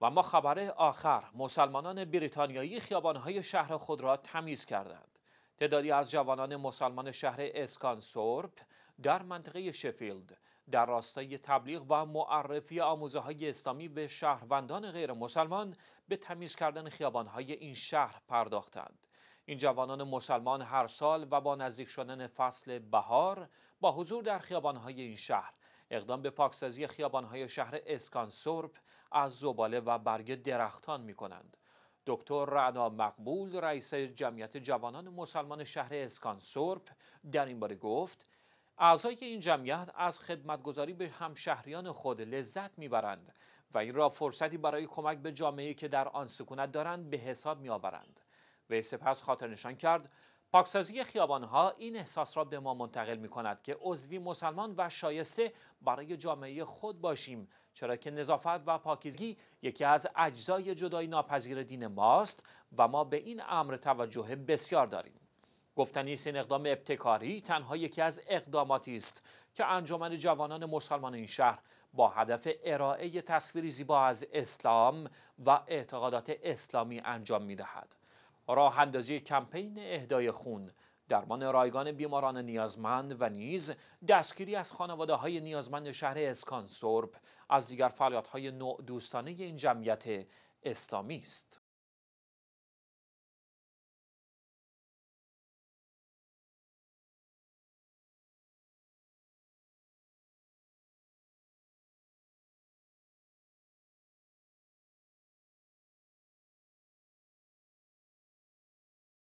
و ما خبر آخر مسلمانان بریتانیایی خیابانهای شهر خود را تمیز کردند تعدادی از جوانان مسلمان شهر اسکانسورپ در منطقه شفیلد در راستای تبلیغ و معرفی آموزه های اسلامی به شهروندان غیر مسلمان به تمیز کردن خیابانهای این شهر پرداختند. این جوانان مسلمان هر سال و با نزدیک شدن فصل بهار با حضور در خیابانهای این شهر اقدام به پاکسازی خیابانهای شهر اسکانسورپ از زباله و برگ درختان می کنند. دکتر رعنا مقبول رئیس جمعیت جوانان مسلمان شهر اسکانسورپ در این باره گفت اعضای این جمعیت از خدمتگذاری به همشهریان خود لذت میبرند و این را فرصتی برای کمک به جامعه که در آن سکونت دارند به حساب میآورند وی سپس خاطرنشان کرد پاکسازی خیابانها این احساس را به ما منتقل می کند که عضوی مسلمان و شایسته برای جامعه خود باشیم چرا که نظافت و پاکیزگی یکی از اجزای جدایی ناپذیر دین ماست و ما به این امر توجه بسیار داریم گفتنی است این اقدام ابتکاری تنها یکی از اقداماتی است که انجمن جوانان مسلمان این شهر با هدف ارائه تصویری زیبا از اسلام و اعتقادات اسلامی انجام می دهد. راه اندازی کمپین اهدای خون درمان رایگان بیماران نیازمند و نیز دستگیری از خانواده های نیازمند شهر اسکانسورپ، از دیگر فعالیت های دوستانه این جمعیت اسلامی است.